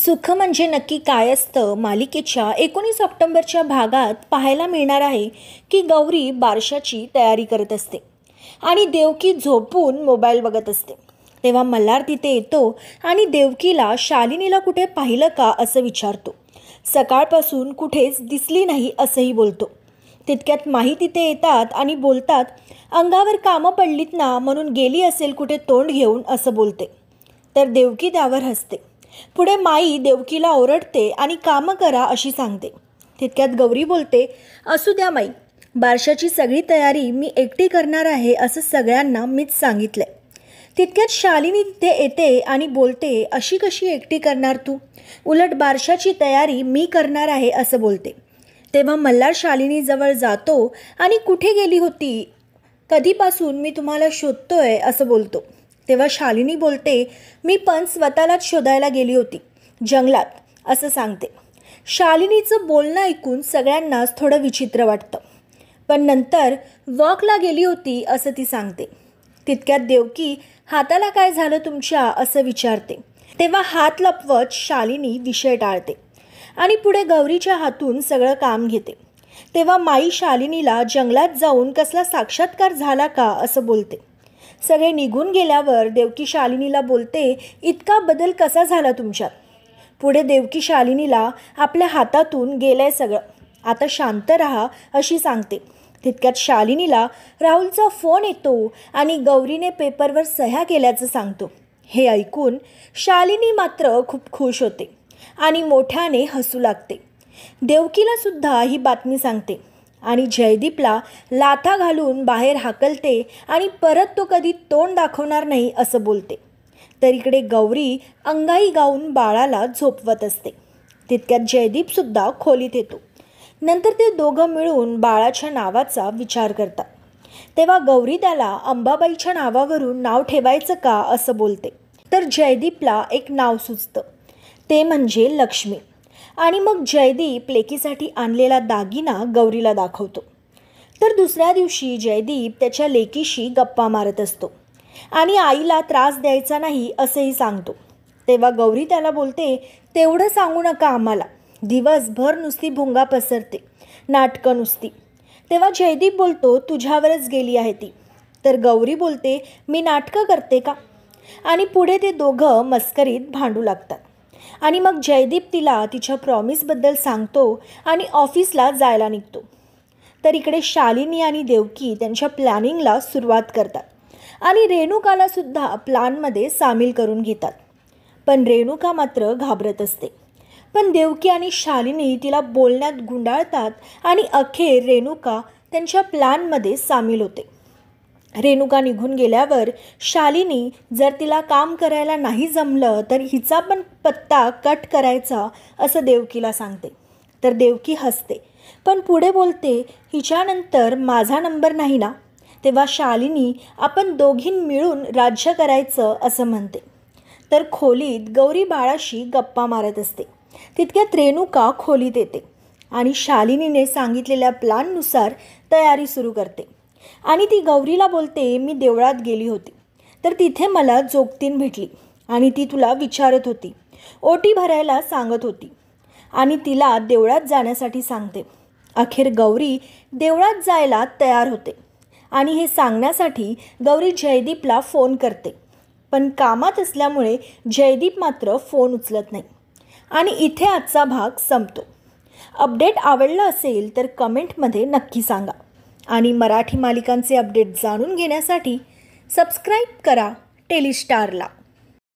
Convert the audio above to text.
सुख म्हणजे नक्की काय असतं मालिकेच्या एकोणीस ऑक्टोंबरच्या भागात पाहायला मिळणार आहे की गौरी बारशाची तयारी करत असते आणि देवकी झोपून मोबाईल बघत असते तेव्हा मल्हार तिथे येतो आणि देवकीला शालिनीला कुठे पाहिलं का असं विचारतो सकाळपासून कुठेच दिसली नाही असंही बोलतो तितक्यात माही तिथे येतात आणि बोलतात अंगावर कामं पडलीत ना म्हणून गेली असेल कुठे तोंड घेऊन असं बोलते तर देवकी त्यावर हसते पुढे माई देवकीला ओरडते आणि कामं करा अशी सांगते तितक्यात गौरी बोलते असू द्या माई बारशाची सगळी तयारी मी एकटी करणार आहे असं सगळ्यांना मीच सांगितलं तितक्यात शालिनी तिथे येते आणि बोलते अशी कशी एकटी करणार तू उलट बारशाची तयारी मी करणार आहे असं बोलते तेव्हा मल्हार शालिनीजवळ जातो आणि कुठे गेली होती कधीपासून मी तुम्हाला शोधतोय असं बोलतो तेव्हा शालिनी बोलते मी पण स्वतःलाच शोधायला गेली होती जंगलात असं सांगते शालिनीचं बोलणं ऐकून सगळ्यांनाच थोडं विचित्र वाटतं पण नंतर वॉकला गेली होती असं ती सांगते तितक्यात देवकी हाताला काय झालं तुमच्या असं विचारते तेव्हा हात लपवत शालिनी विषय टाळते आणि पुढे गौरीच्या हातून सगळं काम घेते तेव्हा माई शालिनीला जंगलात जाऊन कसला साक्षात्कार झाला का असं बोलते सगळे निघून गेल्यावर देवकी शालिनीला बोलते इतका बदल कसा झाला तुमच्यात पुढे देवकी शालिनीला आपल्या हातातून गेलंय सगळं आता शांत राहा अशी सांगते तितक्यात शालिनीला राहुलचा फोन येतो आणि गौरीने पेपरवर सह्या केल्याचं सांगतो हे ऐकून शालिनी मात्र खूप खुश होते आणि मोठ्याने हसू लागते देवकीला सुद्धा ही बातमी सांगते आणि जयदीपला लाथा घालून बाहेर हाकलते आणि परत तो कधी तोंड दाखवणार नाही असं बोलते तर इकडे गौरी अंगाई गाऊन बाळाला झोपवत असते तितक्यात जयदीपसुद्धा खोलीत येतो नंतर ते दोघं मिळून बाळाच्या नावाचा विचार करतात तेव्हा गौरी त्याला अंबाबाईच्या नावावरून नाव ठेवायचं का असं बोलते तर जयदीपला एक नाव सुचतं ते म्हणजे लक्ष्मी आणि मग जयदीप लेकीसाठी आणलेला दागिना गौरीला दाखवतो तर दुसऱ्या दिवशी जयदीप त्याच्या लेकीशी गप्पा मारत असतो आणि आईला त्रास द्यायचा नाही असंही सांगतो तेव्हा गौरी त्याला बोलते तेवढं सांगू नका आम्हाला दिवसभर नुसती भोंगा पसरते नाटकं नुसती तेव्हा जयदीप बोलतो तुझ्यावरच गेली आहे ती तर गौरी बोलते मी नाटकं करते का आणि पुढे ते दोघं मस्करीत भांडू लागतात आणि मग जयदीप तिला तिच्या प्रॉमिसबद्दल सांगतो आणि ऑफिसला जायला निघतो तर इकडे शालिनी आणि देवकी त्यांच्या प्लॅनिंगला सुरुवात करतात आणि रेणुकालासुद्धा प्लॅनमध्ये सामील करून घेतात पण रेणुका मात्र घाबरत असते पण देवकी आणि शालिनी तिला बोलण्यात गुंडाळतात आणि अखेर रेणुका त्यांच्या प्लॅनमध्ये सामील होते रेणुका निघून गेल्यावर शालिनी जर तिला काम करायला नाही जमलं तर हिचा पण पत्ता कट करायचा असं देवकीला सांगते तर देवकी हसते पण पुढे बोलते हिच्यानंतर माझा नंबर नाही ना तेव्हा शालिनी आपण दोघीं मिळून राज्य करायचं असं म्हणते तर खोलीत गौरी बाळाशी गप्पा मारत असते तितक्यात रेणुका खोलीत येते आणि शालिनीने सांगितलेल्या प्लॅननुसार तयारी सुरू करते आणि ती गौरीला बोलते मी देवळात गेली होती तर तिथे मला जोगतीन भेटली आणि ती तुला विचारत होती ओटी भरायला सांगत होती आणि तिला देवळात जाण्यासाठी सांगते अखेर गौरी देवळात जायला तयार होते आणि हे सांगण्यासाठी गौरी जयदीपला फोन करते पण कामात असल्यामुळे जयदीप मात्र फोन उचलत नाही आणि इथे आजचा भाग संपतो अपडेट आवडला असेल तर कमेंटमध्ये नक्की सांगा आणि मराठी मालिकांचे अपडेट जाणून घेण्यासाठी सबस्क्राईब करा टेलिस्टारला